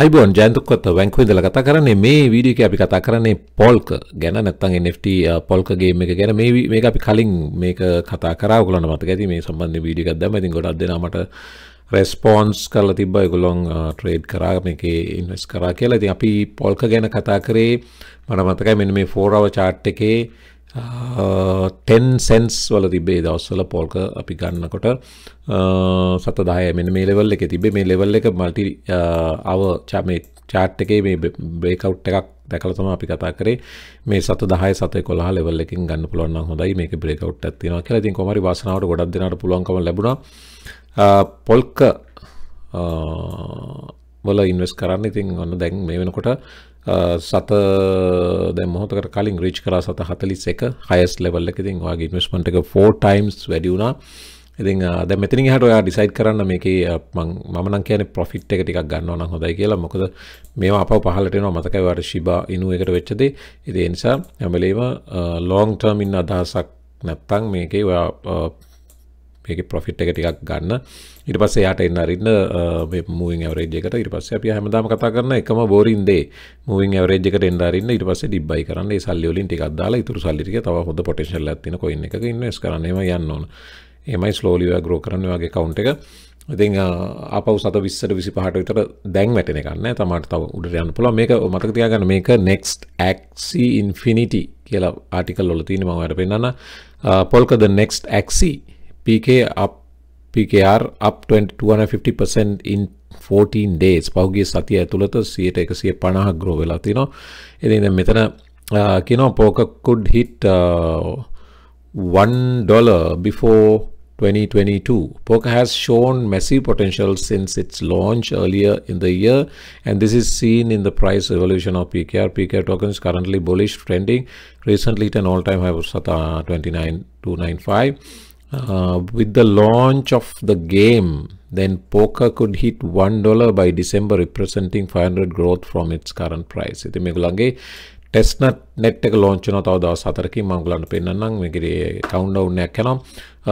අයිබෝන් ජයන්තුකොත් වැංකුවද කතා කරන්නේ මේ වීඩියක අපි කතා කරන්නේ පොල්ක ගැන නැත්තන් NFT පොල්කගේ එක ගැන මේ අපි කලින් මේක කතා කරගලන මත ඇති මේ සම්බන්ධ වීඩිකක් දැම ඉතින් ගොඩක් දෙනමට රෙස්පෝන්ස් කරලා තිබ්බයි ගොලොන් ට්‍රේඩ් කරා මේක ඉන්වස් කරා කියලා ඉතින් අපි පොල්ක ගැන කතා කරේ මට මතකයි මෙන්න මේ ෆෝරව චාට් එකේ ටෙන් uh, සෙන්ස් වල තිබේ දවස්සල පෝල්ක අපි ගන්නකොට uh, සතදාය මෙ මේ ලෙවල් එක තිබේ uh, මේ ලෙවල් එක මල්ටි අව චමේ චාට් එකේ මේ බේකවට් එකක් දැකලතම අපි කතා කරේ මේ සත දහය සත කොලා ලෙවල්ලකින් ගන්න පුළුවන් හොඳයි මේක බ්‍රේකවට් ඇත්තිනවා කියලා ඉතින් කොමරි වාසනාවට ගොඩක් දෙනාට පුළුවන්කම ලැබුණා පොල්ක වල ඉන්වස් කරන්න ඉතින් ඔන්න දැන් මේ වෙනකොට Uh, සත දැමොහොතකට කලින් රිච් කරා සත හතලිස් එක හයස් ලෙවල්ල එකතින් වගේ ඉන්වස්මට එක ෆෝ ටයිම්ස් වැඩියුණා ඉතින් අද මෙතින් හට ඔයා ඩිසයිට් කරන්න මේක මමන කියන පොෆිට් එක ටික් ගන්නවන හොඳයි කියලා මොකද මේ අප පහලටන මතකයි වට ශිබා ඉනුව එකට වෙච්චද ඉති නිසා ඇමලේම ලෝන්ටර්මින් uh, අදහසක් නැත්තං මේකේ ඔයා uh, එක පොෆිට් එක ටිකක් ගන්න ඉට පස්ස යාට එන්න අරන්න මුවින් ඇවරේජකට ඉට පස්ස අපි හැමදාම කතා කරන එකම බෝරින්දේ මුවින් ඇවරේජකට එන්ඩරන්න ඉට පස ඩිබ්බයි කරන්න සල්ලියලින් ටිකක් දාලා ඉතුර සල්ලික තව හොඳ පොටේශල් ඇතින කොන්න එක ඉන්නස් කරන්නම යන්න ඕන එමයි ස්ලෝලිව ග්‍රෝ කරන්න වගේ කවුන්් එක ඉතින් අපව සත විස්සට විසි පහට විතර දැන් වැටෙන කන්න තමට තව උඩට යන්න පුළ මේක මතක තියාගන්න මේක නෙක්ස්ට ඇක්සි ඉන්ෆිනිටි කියලා ආටිකල් ලොල තියෙන මවට පෙන්න්න පොල්කද නෙක්ස්ට ඇක්සි PK up PKR up 250% in 14 days පහුගේ සතිය ඇතුළත සියයට එකසිය පණහක් ග්‍රෝ වෙලා තිනවා එති මෙතන POKA could hit 1 dollar before 2022. Poker has shown massive potential since its launch earlier in the year, and this is seen in the price evolution of PKR. PKR tokens currently bullish trending, recently hit an all-time high of 29.295. Uh, with the launch of the game, then poker could hit $1 by December, representing 500 growth from its current price. It may be testnet net එක launch වෙනවා තව දවස් හතරකින් මම ඔයගලන්ට පෙන්නන්නම් මේකේ countdown එකක් යනවා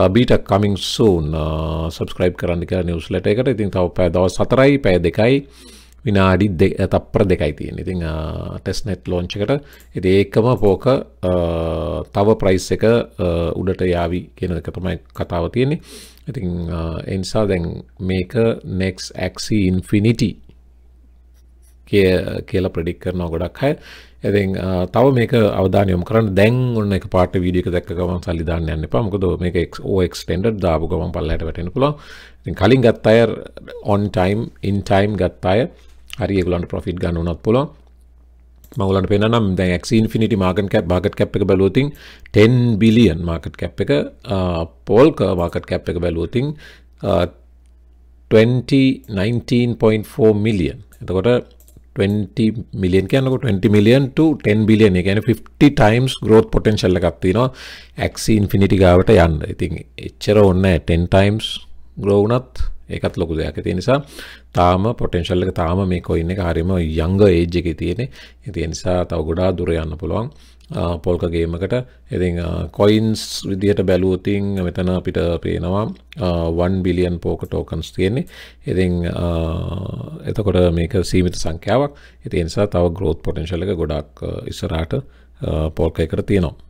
uh, beta coming soon uh, subscribe කරන්න කියලා newsletter එකට ඉතින් තව පැය දවස් හතරයි පැය දෙකයි විනාඩි තප්පර දෙකයි තියෙන ඉතිං ටෙස්නෙට් ලෝංචකට ඇති ඒකම පෝක තව ප්‍රයිස් එක උඩට යාවි කියනක තමයි කතාව තියෙන්නේ ඉතිං එනිසා දැන් මේක නෙක්ස් ඇක්සි ඉන්ෆිනිිටි කියලා ප්‍රඩික් කරනවා ගොඩක් හය ඇති තව මේක අවධානයම් කරන්න දැන් ඔන්න එක පාට විඩියක දැක් ගමන් සල්ලිධාන්න යන්න පමකද මේ එක්ෝක්ස්ටෙන්ඩර් දාපු ගමන් පල්ලට වැටෙන පුළො කලින් ගත් අය ඔන්ටයිම් ඉන්ටයිම් ගත් අය හරි ඒගොල්ලන්ට ප්‍රොෆිට් ගන්න උනත් පුළුවන් මවලට පෙනනම් දැන් ක්සින් ෆිනිට මාගන් කැප් භාගට කැප් එක බැලූතින් 10 බිලියන් මාකට් කැප් එක පෝල්ක මාකට් කැප් එක බැලූතින් 19.4 මිලියන් එතකොට 20 මිලියන් කියනකොට 20 මිලියන් to 10 බිලියන් ඒ කියන්නේ 50 times growth potential එකක් තියෙනවා Axie Infinity ගාවට යන්න. ඉතින් එච්චර ඕනේ 10 times grow වුණත් ඒකත් ලොකු දෙයක් තිය නිසා තාම පොටෙන්ශල් එක තාම මේ කොයින්න එක හරිම යංග ඒජ් එක තියෙනෙ ඉති නිසා තව ගොඩා දුර යන්න පුළුවන් පොල්කගේමකට ඉති කොයින්ස් විදිහට බැලූතින් මෙතන අපිට පේනවා 1 බිලියන් පෝක ටෝකන්ස් තියෙන්නේ ඉතින් එතකොට මේක සීමිත සංඛ්‍යාවක් ඉති නිසා තව ග්‍රෝත් පොටෙන්ශල් එක ගොඩක් ඉස්සරාට පොල්ක එකට තියෙනවා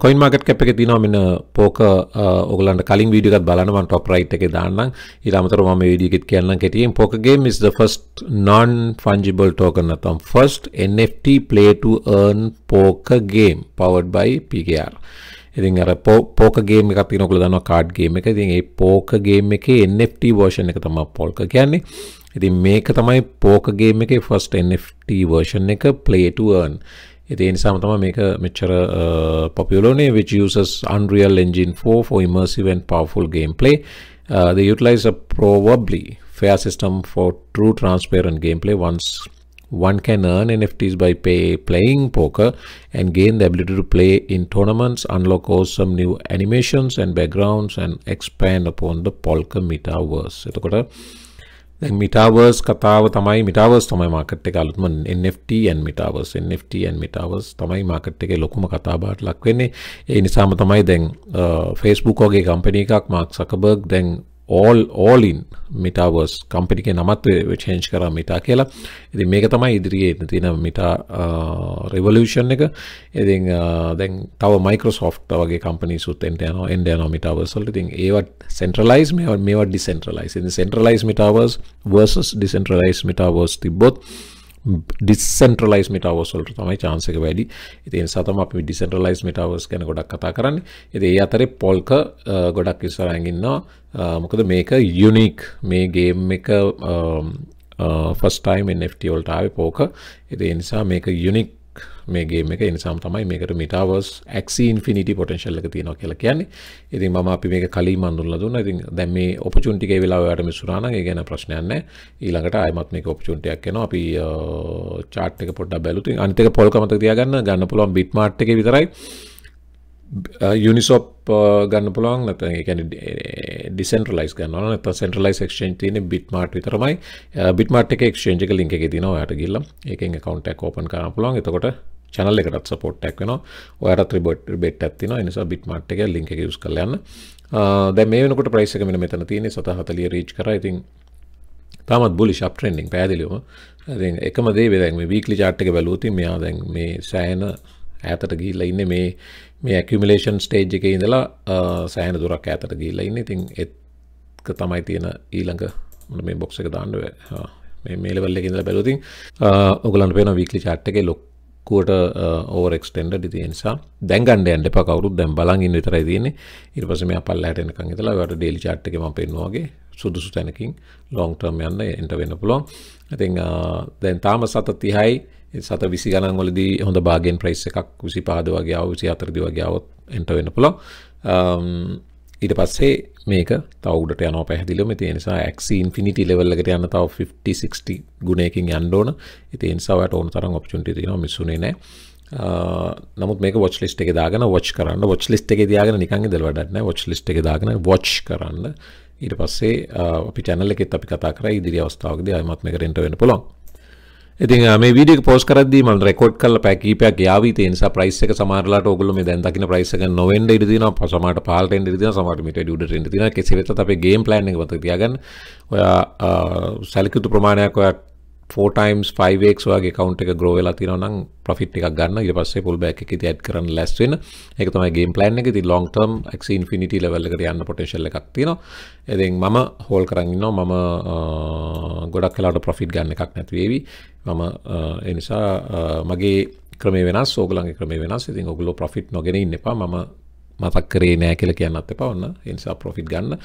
කොයින් මාගට් කැප් එක තිනවා මෙන්න පෝක ඔගලන්ට uh, කලින් වීඩියකත් බලනවන් ටොප් රයිට් එක දාන්නම් ඉරමතර ම විඩියකෙත් කියන්න කෙටියෙන් පෝකගේ මිස් ෆස්ට නොන් ෆන්ජිබල් ටෝකන තම් ෆස්ට NFT පලේටන් පෝකගේ පවඩ් බයි පිගයාර් ඉතින් අර පෝකගේ එකක් තිනොකල දන්න කාඩ්ගේ එක ඉතින් ඒ පෝකගේ එක NFT වෝෂණ එක තම පොල්ක කියන්නේ ඉතින් මේක තමයි පෝකගේ එක ෆස්ට NFT වර්ෂන් එක පලේටන් ඉතින් නිසාම තමයි මේක මෙච්චර uh, popular which uses Unreal Engine 4 for immersive and powerful gameplay. Uh, they utilize a probably fair system for true transparent gameplay once one can earn NFTs by pay, playing poker and gain the ability to play in tournaments, unlock awesome new animations and backgrounds and expand upon the Polka metaverse. එතකොට දැන් මිටාවර්ස් කතාව තමයි මිටාවර්ස් තමයි market එක අලුත්ම NFT and මිටාවර්ස් NFT and මිටාවර්ස් තමයි market එකේ ලොකුම කතාබහට ලක් වෙන්නේ ඒ නිසාම තමයි දැන් Facebook වගේ කම්පැනි එකක් මාක් සකබර්ග් දැන් ඕල් ඕලින් මිටවර්ස් කම්පිනික නමත් චේන්ච් කර මිටා කියලා ඉති මේක තමයි ඉදිරියේ තින මිටා රිවලෂන් එක එති දැන් තව මයිකෝසෝට් වගේ කම්පනි සුත් එන්ටයන එන්ඩයන මිටවර්සල් ඉතින් ඒවට සෙන්ට්‍රලයිස් මේ මේවා decentralise centralise metaverse versus decentralise metaverse තිබොත් ඩිස්සන්ට්‍රලයිස් මටවස් වලට තමයි චාන්සක වැඩි ඉතින් සතම අපි ඩිසන්ට්‍රලයිස් මටවස් කැන ගොඩක් කතා කරන්න එති ඒ අතරේ පොල්ක ගොඩක් ඉස්සරැගන්නවා මොකද මේක යුනික් මේ ගේම් එක ෆස්ටයිම් එෆටෝල්ටාව පෝක එති නිසා මේක යුනික් එකක් මේගේ එක නිසාම් තමයි මේකට මිටවර්ස් ක්සින් ෆිනිටි පොටන්ශල්ල එක තියෙනවා කියලා කියන්නේ ඉතින් මම අපි මේ කලින් මඳුල්ල දුන්න ඉතින් දැන් මේ ඔපචුන්ටික වෙලා ඔයාට මිසුරාන ඒ ගැන ප්‍රශ්නයක් නැහැ ඊළඟට ආයමත් මේක ඔපචුන්ටියක් එනවා අපි චාට් uh, එක පොඩ්ඩක් බැලුවා ඉතින් අනිත් එක පොල් කමතක තියාගන්න ගන්න පුළුවන් බිට්මාට් එකේ විතරයි යුනිසොප් ගන්න පුළුවන් නැත ගැන ඩිසන්ටලයිස් ගන්න නත සෙන්ටලයිස් ක්ෂන් තියන බිට්මාට් විතරමයි බිට්මාට් එක ක්ෂේජ එක ලින්ක තින යට ගිල්ල එක කවන්ටක් ෝපන් කරන පුළන් එතකොට චනල් එකට සපෝට්ටක් වෙන ඔයට ්‍රිබට බෙට් ඇතින නිසා බිට්මාට් එක ලික ස් කරලන්න දැ මේකට ප්‍රයිස එක මෙන මෙතන තියන සතහතලිය රීච් කර ඉතින් තමත් බුලි ශප් ට්‍රෙන්ඩිින් පැදිලිම එකමදේ වෙදැන් වීක්ලි චාට්ක බැලූති මෙයා දැන් මේ සෑන ඇතට ගිල්ල ඉන්න මේ මේ ඇකමිලේෂන් ස්ටේජ් එක ඉඳලා සෑහන දුරක් ඇතට ගිල්ල ඉන්න ඉතින් එත්ක තමයි තියෙන ඊළඟ මට මේ බොක්ස එක දාන්නුව මේලවල්ල ඉඳල බැලුතින් ඔගලන් පෙන විකලි චට් එක ලොක්කුවට ඕරක්ස්ටෙන්ඩ ඉති නිසා දැන්ගන්ඩ ඇන්ට පකවරුත් දැම් බලගින් විතරයි තියන්නේ ඉරිපස මේ පල්ල ඇටනක ඉතලා වැට ඩෙල් චට් එකම පෙන්වාගේ සුදුසු තැනකින් ලොන්ටර්ම් යන්න එන්ට වෙන්න පුළොන් ඉතින් දැන් තාම සත තිහයි සත විසි ගලන්වලදී හොඳ බාගෙන් ප්‍රයිස් එකක් විසි පාද වගේ අවුසි අතරදි වගේාවත් එන්ටවෙන්න පුළො um, ඊට පස්සේ මේක තවඩට යන පැහදිලම ති නිසා ක්න් ෆිනිටි ලෙවල්ලකට යන්න තව 5060 ගුණයකින් යන්ඩෝන ඉති නිසාවට ඕන තරම් ඔප්චුන්ටි තින මිසුනේ නෑ uh, නමුත් මේ ොච් ලිස්ට එක දාගන වච් කරන්න ොච් ලිස්ට එක දාගෙන නිකන් දෙල් වඩන්න ොච් ලිස්ට එක දාගන වොච් කරන්න ඊට පස්සේ uh, අපි චැනල එකෙත් අපි කතා කර ඉදිරි අවස්ථාවක්ද අයමත් මේ කරෙන්ට වෙන පුළොන් ඉතින් මේ වීඩියෝ එක පෝස්ට් කරද්දී මම රෙකෝඩ් කරලා පැය කීපයක් යාවි ඒ නිසා ප්‍රයිස් එක සමහරලාට ඕගොල්ලෝ මේ දැන් දකින්න ප්‍රයිස් එක නොවෙන්න ඉඩ තියෙනවා සමහරට පහළට එන්න ඉඩ තියෙනවා සමහරට මීට වැඩි උඩට එන්න තියෙනවා කෙසේ වෙතත් අපේ ගේම් ප්ලෑන් එක මතක තියාගන්න ඔයා සැලකියුතු ප්‍රමාණයක් ඔයා ෆෝටයිම්ස් 5ක් වගේ කවන්් එක ග්‍රෝවෙලා තිනනම් ප්‍රෆිට් එකක් ගන්න ඉට පස්සේ පුල් බැක් එක ඇත් කරන ලැස්වෙන එක තමයිගේ පලන් එක ති ලොන්ටම් ක් ඉන්ෆිනිට ලවල්ලකට යන්න පොටේශල්ල එකක් තින එති මම හෝල් කරන්න මම ගොඩක් කලාට ප්‍රොෆිට් ගන්න එකක් නැතිවේවි මම එනිසා මගේ ක්‍රමේ වෙන සෝගලන් ක්‍රමේ වෙන සිති ඔගුලෝ ප්‍රොෆිට් නොගෙන ඉන්න එපා ම මතක් කරේ නෑ කියල කියන්නත් එපා ඔන්න එනිසා ප්‍රොෆිට් ගන්න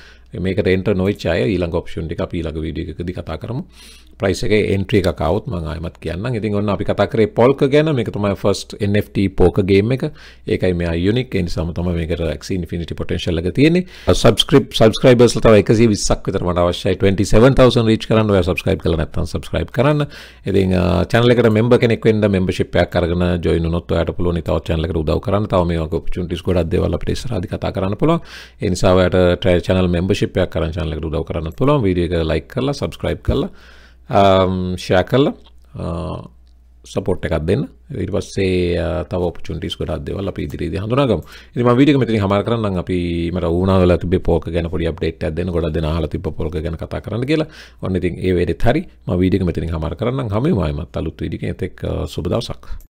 මේක රෙන්ට නොයිච්චාය ඊළඟ ඔප්ෂන් ටික පීලක විඩියකදි කතා කරමු ප්‍රයිස් එක එන්ට්‍රිය එක කවුත් මං ආයමත් කියන්න ඉතින් ඔන්න අපි කතා කරේ පොල්ක ගැන මේක තමයි ෆස්ට් NFT පෝක ගේම් එක ඒකයි මේ යුනික් ඒ නිසාම තමයි මේකට Axie Infinity potential එක තියෙන්නේ subscribe subscribers ලා තව 120ක් විතර මට අවශ්‍යයි 27000 reach කරන්න ඔයා subscribe කරලා නැත්නම් subscribe කරන්න ඉතින් channel එකට member කෙනෙක් වෙන්න membership එකක් අරගෙන join වුණොත් ඔයාට පුළුවන් තවත් channel එකට උදව් කරන්න තව මේ වගේ opportunities ගොඩක් දේවල් අපිට ඉස්සරහදී කතා කරන්න පුළුවන් ඒ නිසා ඔයාට channel membership එකක් කරන් channel එකට උදව් කරන්න පුළුවන් වීඩියෝ එක like කරලා subscribe කරලා ෂයා um, කරලා සපොට් uh, එකක් දෙන්න ඉට පස්සේ uh, තව පචුටිස් කොට දෙවල අපි ඉදිරිදි හඳුනාගම එම විඩික මෙතිනි හමර කරන්න අපි මට වුණනාල තිබ පෝක ගැන පොඩි අප්ඩේට් දෙන්න ගොඩ දෙන හල තිබ පොක ගැන කතා කරන්න කියලා ඔන්න ඉතින් ඒ වැඩෙත් හරි ම විඩික මෙතිනි හමර කරන්න හම මයමත් අලුත් විඩික එතෙක් uh, සුබදවසක්